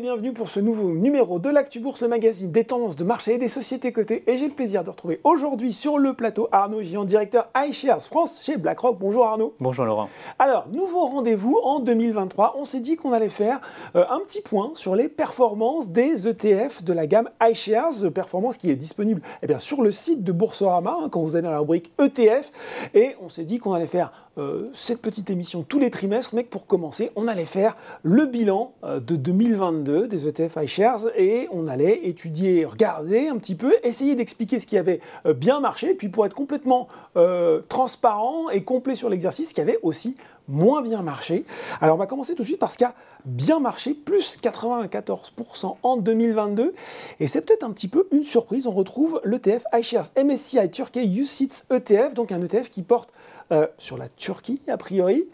bienvenue pour ce nouveau numéro de l'Actu Bourse, le magazine des tendances de marché et des sociétés cotées. Et j'ai le plaisir de retrouver aujourd'hui sur le plateau Arnaud Giant, directeur iShares France chez BlackRock. Bonjour Arnaud. Bonjour Laurent. Alors, nouveau rendez-vous en 2023. On s'est dit qu'on allait faire euh, un petit point sur les performances des ETF de la gamme iShares, euh, performance qui est disponible eh bien, sur le site de Boursorama, hein, quand vous allez dans la rubrique ETF. Et on s'est dit qu'on allait faire euh, cette petite émission tous les trimestres, mais pour commencer, on allait faire le bilan euh, de 2022 des ETF iShares et on allait étudier, regarder un petit peu, essayer d'expliquer ce qui avait euh, bien marché, puis pour être complètement transparent et complet sur l'exercice, ce qui avait aussi moins bien marché. Alors on va commencer tout de suite par ce a bien marché, plus 94% en 2022. Et c'est peut-être un petit peu une surprise, on retrouve l'ETF iShares MSCI Turkey Usits ETF, donc un ETF qui porte euh, sur la Turquie a priori.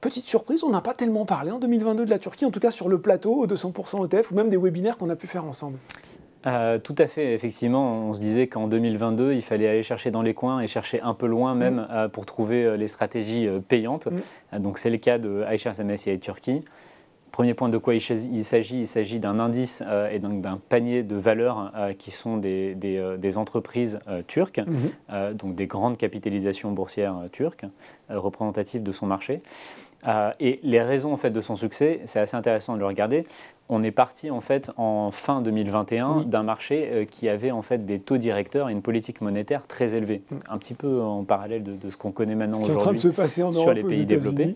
Petite surprise, on n'a pas tellement parlé en 2022 de la Turquie, en tout cas sur le plateau, au 200% ETF ou même des webinaires qu'on a pu faire ensemble. Euh, tout à fait, effectivement, on se disait qu'en 2022, il fallait aller chercher dans les coins et chercher un peu loin même mm. euh, pour trouver euh, les stratégies payantes. Mm. donc c'est le cas de iShares MSCI et Turquie. Premier point de quoi il s'agit, il s'agit d'un indice et donc d'un panier de valeurs qui sont des, entreprises turques, mm-hmm. donc des grandes capitalisations boursières turques, représentatives de son marché. et les raisons en fait, de son succès, c'est assez intéressant de le regarder, on est parti en fait en fin 2021 d'un marché euh, qui avait en fait des taux directeurs et une politique monétaire très élevée, mm. un petit peu en parallèle de, ce qu'on connaît maintenant aujourd'hui sur les pays développés.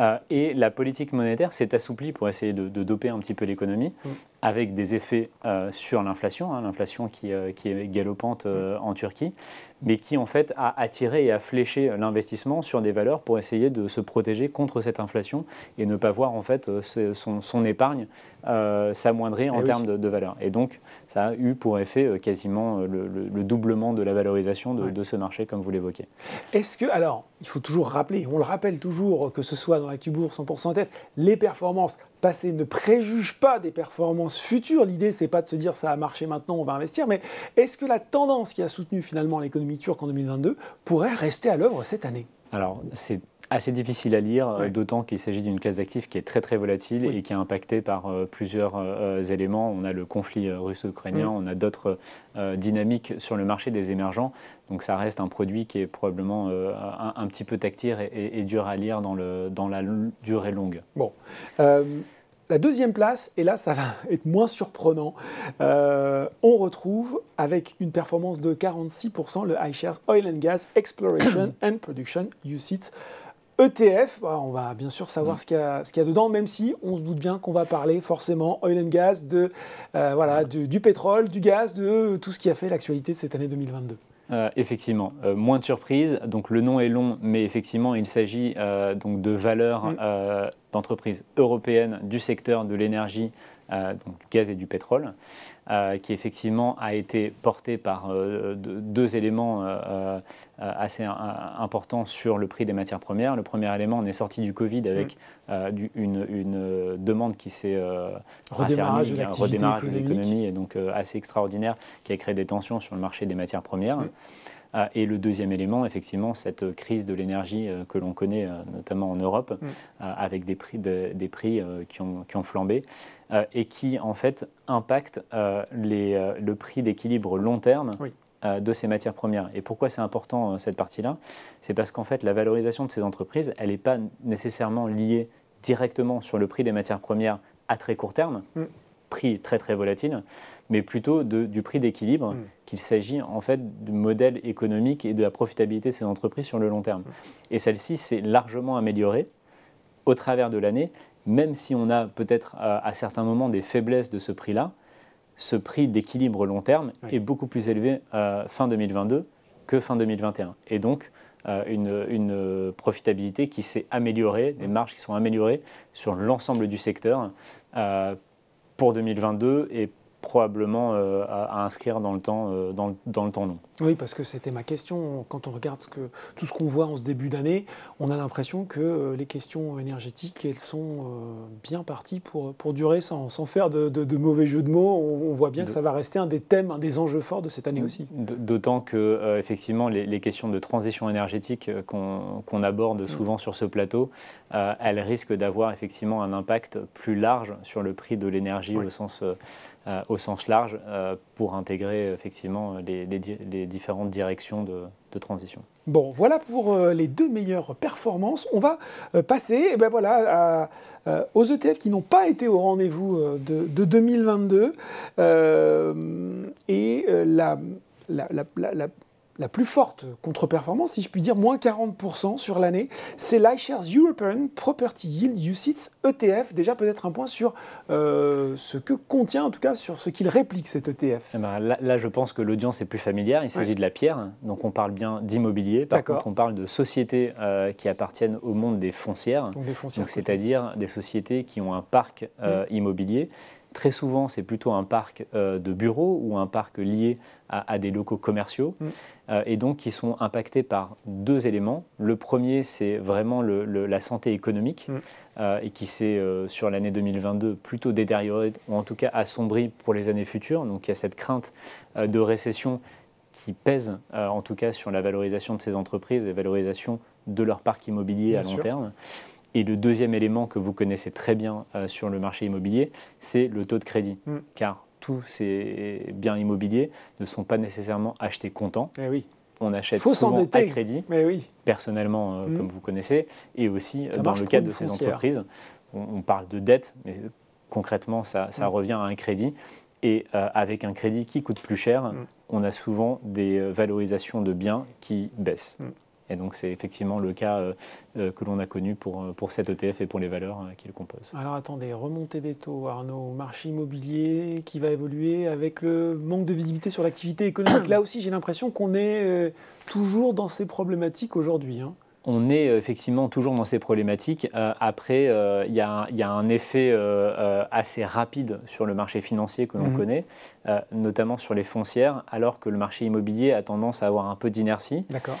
Euh, et la politique monétaire s'est assouplie pour essayer de, doper un petit peu l'économie, mm. avec des effets euh, sur l'inflation, hein, l'inflation qui, qui, est galopante mm. en Turquie, mais qui en fait a attiré et a fléché l'investissement sur des valeurs pour essayer de se protéger contre cette inflation et ne pas voir en fait son, son épargne euh, en eh termes de, valeur. Et donc, ça a eu pour effet euh, quasiment euh, le, doublement de la valorisation de, ce marché, comme vous l'évoquez. Est-ce que, alors, il faut toujours rappeler, on le rappelle toujours, que ce soit dans la bourse 100% tête, les performances passées ne préjugent pas des performances futures. L'idée, c'est pas de se dire ça a marché maintenant, on va investir, mais est-ce que la tendance qui a soutenu finalement l'économie turque en 2022 pourrait rester à l'œuvre cette année alors, c'est assez difficile à lire, euh, d'autant qu'il s'agit d'une classe d'actifs qui est très très volatile et qui est impactée par euh, plusieurs euh, éléments. On a le conflit russo-ukrainien, mm. on a d'autres dynamiques sur le marché des émergents. Donc ça reste un produit qui est probablement un, petit peu tactile et, dur à lire dans, le, dans la durée longue. Bon. La deuxième place, et là ça va être moins surprenant, on retrouve avec une performance de 46% le iShares Oil and Gas Exploration and Production UCITS ETF, bah, on va bien sûr savoir mm. ce qu'il y, a dedans, même si on se doute bien qu'on va parler forcément oil and gas, de, euh, voilà, du, pétrole, du gaz, de tout ce qui a fait l'actualité de cette année 2022. Euh, effectivement, euh, moins de surprises. Donc le nom est long, mais effectivement, il s'agit donc de valeurs mm. d'entreprises européennes du secteur de l'énergie euh, donc du gaz et du pétrole, euh, qui effectivement a été porté par euh, deux éléments assez importants sur le prix des matières premières. Le premier élément, on est sorti du Covid avec mm. une, demande qui s'est redémarrage de l'économie et donc assez extraordinaire, qui a créé des tensions sur le marché des matières premières. Mm. Ah, et le deuxième élément, effectivement, cette crise de l'énergie euh, que l'on connaît, euh, notamment en Europe, mm. euh, avec des prix, des prix qui, ont, flambé, et qui, en fait, impactent le prix d'équilibre long terme. de ces matières premières. Et pourquoi c'est important cette partie-là C'est parce qu'en fait, la valorisation de ces entreprises, elle n'est pas nécessairement liée directement sur le prix des matières premières à très court terme. Mm prix très très volatile, mais plutôt du prix d'équilibre, mm. qu'il s'agit en fait du modèle économique et de la profitabilité de ces entreprises sur le long terme. Mm. Et celle-ci s'est largement améliorée au travers de l'année, même si on a peut-être à, certains moments des faiblesses de ce prix-là, ce prix d'équilibre long terme est beaucoup plus élevé euh, fin 2022 que fin 2021. Et donc, euh, une, profitabilité qui s'est améliorée, des mm. marges qui sont améliorées sur l'ensemble du secteur euh, pour 2022 et probablement euh, à, inscrire dans le temps, euh, dans, dans le temps long. Oui, parce que c'était ma question. Quand on regarde tout ce qu'on voit en ce début d'année, on a l'impression que euh, les questions énergétiques, elles sont euh, bien parties pour, pour durer sans, faire de, mauvais jeux de mots. On, voit bien que ça va rester un des thèmes, un des enjeux forts de cette année aussi. D'autant que, euh, effectivement, les, questions de transition énergétique qu'on aborde mm. souvent sur ce plateau, elles risquent d'avoir effectivement un impact plus large sur le prix de l'énergie au, sens, au sens large pour intégrer effectivement les, les différentes directions de, transition. Bon, voilà pour euh, les deux meilleures performances. On va euh, passer eh ben voilà, euh, aux ETF qui n'ont pas été au rendez-vous de, 2022. et la la plus forte contre-performance, si je puis dire, moins 40% sur l'année, c'est l'iShares European Property Yield UCITS ETF. Déjà peut-être un point sur euh, ce que contient, en tout cas sur ce qu'il réplique cet ETF. Eh ben, là, je pense que l'audience est plus familière. Il s'agit de la pierre, donc on parle bien d'immobilier. Par contre, on parle de sociétés euh, qui appartiennent au monde des foncières. Donc, c'est-à-dire des, sociétés qui ont un parc euh, mm. immobilier Très souvent, c'est plutôt un parc euh, de bureaux ou un parc lié à, des locaux commerciaux, mm. euh, et donc qui sont impactés par deux éléments. Le premier, c'est vraiment la santé économique, mm. euh, et qui s'est, sur l'année 2022, plutôt détériorée, ou en tout cas assombrie pour les années futures. Donc il y a cette crainte de récession qui pèse, en tout cas, sur la valorisation de ces entreprises et valorisation de leur parc immobilier à long terme. Et le deuxième élément que vous connaissez très bien euh, sur le marché immobilier, c'est le taux de crédit. Mm. Car tous ces biens immobiliers ne sont pas nécessairement achetés comptant. Eh on achète souvent à crédit, personnellement, euh, mm. comme vous connaissez, et aussi euh, dans le cadre de ces entreprises. On, parle de dette, mais concrètement, ça, mm. revient à un crédit. Et avec un crédit qui coûte plus cher, on a souvent des valorisations de biens qui baissent. Et donc c'est effectivement le cas euh, euh, que l'on a connu pour, euh, pour cet ETF et pour les valeurs qui le composent. Alors attendez, remontée des taux, Arnaud, marché immobilier qui va évoluer avec le manque de visibilité sur l'activité économique. Là aussi, j'ai l'impression qu'on est toujours dans ces problématiques aujourd'hui. Hein. on est effectivement toujours dans ces problématiques. après, il y, a un effet assez rapide sur le marché financier que l'on mhm. connaît, notamment sur les foncières, alors que le marché immobilier a tendance à avoir un peu d'inertie. D'accord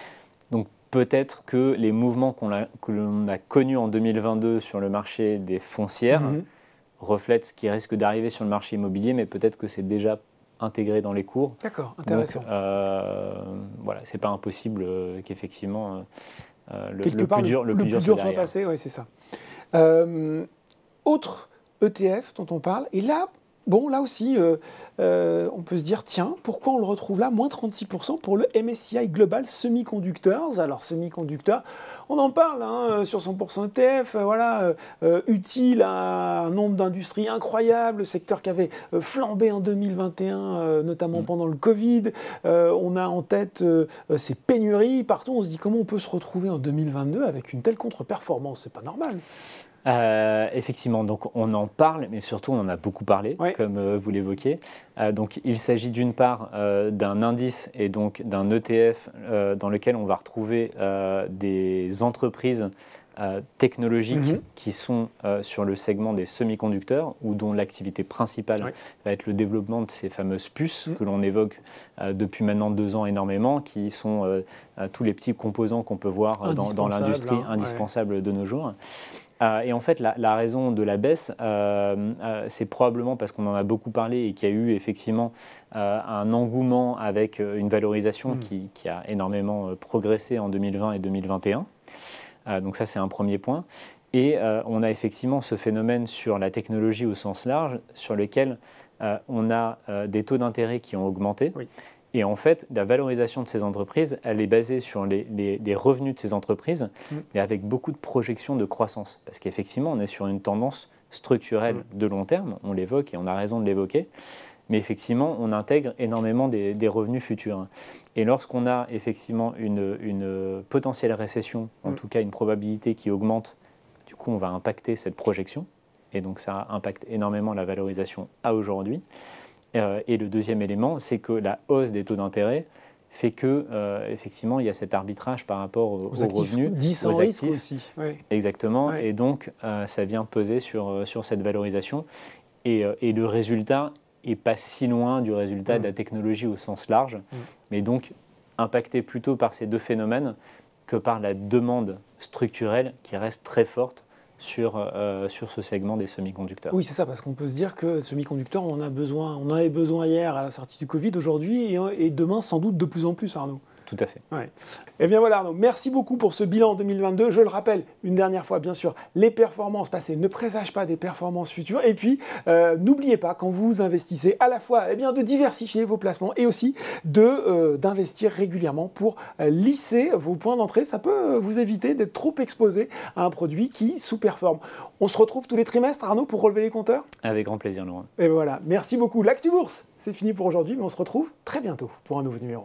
peut-être que les mouvements qu'on a, que l'on a connus en 2022 sur le marché des foncières mhm. reflètent ce qui risque d'arriver sur le marché immobilier, mais peut-être que c'est déjà intégré dans les cours. D'accord, intéressant. euh, voilà, c'est pas impossible euh, qu'effectivement euh, euh, le, plus dur, le, plus soit passé, c'est ça. autre ETF dont on parle, et là, Bon, là aussi, euh, euh, on peut se dire, tiens, pourquoi on le retrouve là Moins 36% pour le MSCI Global Semiconductors. Alors, semi-conducteurs, on en parle hein, euh, sur 100% ETF, voilà, utile à un nombre d'industries incroyable, secteur qui avait flambé en 2021, notamment mm. pendant le Covid. on a en tête ces pénuries partout. On se dit, comment on peut se retrouver en 2022 avec une telle contre-performance C'est pas normal. Euh, effectivement, donc on en parle, mais surtout on en a beaucoup parlé, comme euh, vous l'évoquez. Euh, donc il s'agit d'une part d'un indice et donc d'un ETF dans lequel on va retrouver des entreprises technologiques mhm. qui sont sur le segment des semi-conducteurs ou dont l'activité principale va être le développement de ces fameuses puces mhm. que l'on évoque depuis maintenant deux ans énormément, qui sont tous les petits composants qu'on peut voir ah, dans, l'industrie hein. indispensable de nos jours. Euh, et en fait, la, raison de la baisse, euh, euh, c'est probablement parce qu'on en a beaucoup parlé et qu'il y a eu effectivement un engouement avec une valorisation hmm. qui, qui, a énormément progressé en 2020 et 2021. donc ça, c'est un premier point. Et on a effectivement ce phénomène sur la technologie au sens large, sur lequel on a des taux d'intérêt qui ont augmenté. Oui. Et en fait, la valorisation de ces entreprises, elle est basée sur les, revenus de ces entreprises, mm. mais avec beaucoup de projections de croissance. Parce qu'effectivement, on est sur une tendance structurelle mm. de long terme, on l'évoque et on a raison de l'évoquer. Mais effectivement, on intègre énormément des, revenus futurs. Et lorsqu'on a effectivement une, potentielle récession, en mm. tout cas une probabilité qui augmente, du coup, on va impacter cette projection. Et donc, ça impacte énormément la valorisation à aujourd'hui. Euh, et le deuxième élément, c'est que la hausse des taux d'intérêt fait que euh, effectivement il y a cet arbitrage par rapport aux, revenus, 10 aux actifs aussi. Oui. Exactement. Et donc euh, ça vient peser sur sur cette valorisation et, le résultat est pas si loin du résultat de la mm. technologie au sens large, mm. mais donc impacté plutôt par ces deux phénomènes que par la demande structurelle qui reste très forte sur, euh, sur ce segment des semi-conducteurs. Oui, c'est ça, parce qu'on peut se dire que semi-conducteurs, on en a besoin. On avait besoin hier à la sortie du Covid, aujourd'hui, et, et demain, sans doute, de plus en plus, Arnaud. Tout à fait. Ouais. Eh bien voilà Arnaud, merci beaucoup pour ce bilan 2022. Je le rappelle une dernière fois, bien sûr, les performances passées ne présagent pas des performances futures. Et puis, euh, n'oubliez pas, quand vous investissez, à la fois eh bien, de diversifier vos placements et aussi euh, d'investir régulièrement pour euh, lisser vos points d'entrée. Ça peut vous éviter d'être trop exposé à un produit qui sous-performe. On se retrouve tous les trimestres, Arnaud, pour relever les compteurs Avec grand plaisir, Laurent. Et voilà, merci beaucoup. L'Actu Bourse, c'est fini pour aujourd'hui, mais on se retrouve très bientôt pour un nouveau numéro.